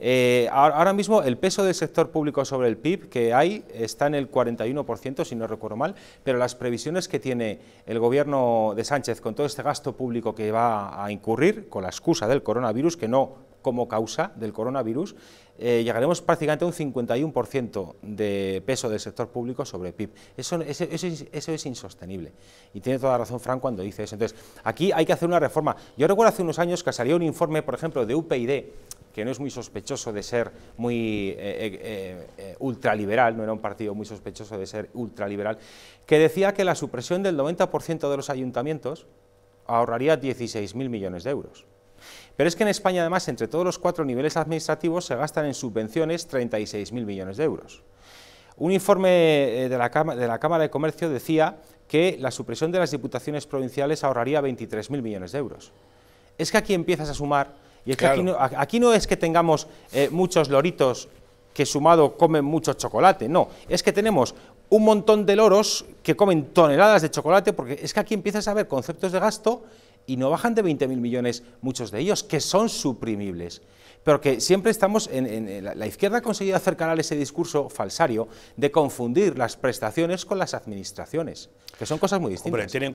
Eh, ahora mismo el peso del sector público sobre el PIB que hay está en el 41%, si no recuerdo mal, pero las previsiones que tiene el gobierno de Sánchez con todo este gasto público que va a incurrir, con la excusa del coronavirus, que no como causa del coronavirus, eh, llegaremos prácticamente a un 51% de peso del sector público sobre el PIB. Eso, es, insostenible. Y tiene toda razón Fran cuando dice eso. Entonces, aquí hay que hacer una reforma. Yo recuerdo hace unos años que salió un informe, por ejemplo, de UPyD, que no es muy sospechoso de ser muy eh, eh, eh, ultraliberal, no era un partido muy sospechoso de ser ultraliberal, que decía que la supresión del 90% de los ayuntamientos ahorraría 16.000 millones de euros. Pero es que en España, además, entre todos los cuatro niveles administrativos se gastan en subvenciones 36.000 millones de euros. Un informe de la, de la, Cámara de Comercio decía que la supresión de las diputaciones provinciales ahorraría 23.000 millones de euros. Es que aquí empiezas a sumar y es que aquí no, es que tengamos eh, muchos loritos que sumado comen mucho chocolate, no, es que tenemos un montón de loros que comen toneladas de chocolate, porque es que aquí empiezas a ver conceptos de gasto y no bajan de 20.000 millones muchos de ellos, que son suprimibles pero que siempre estamos en, la izquierda ha conseguido acercar a ese discurso falsario de confundir las prestaciones con las administraciones, que son cosas muy distintas.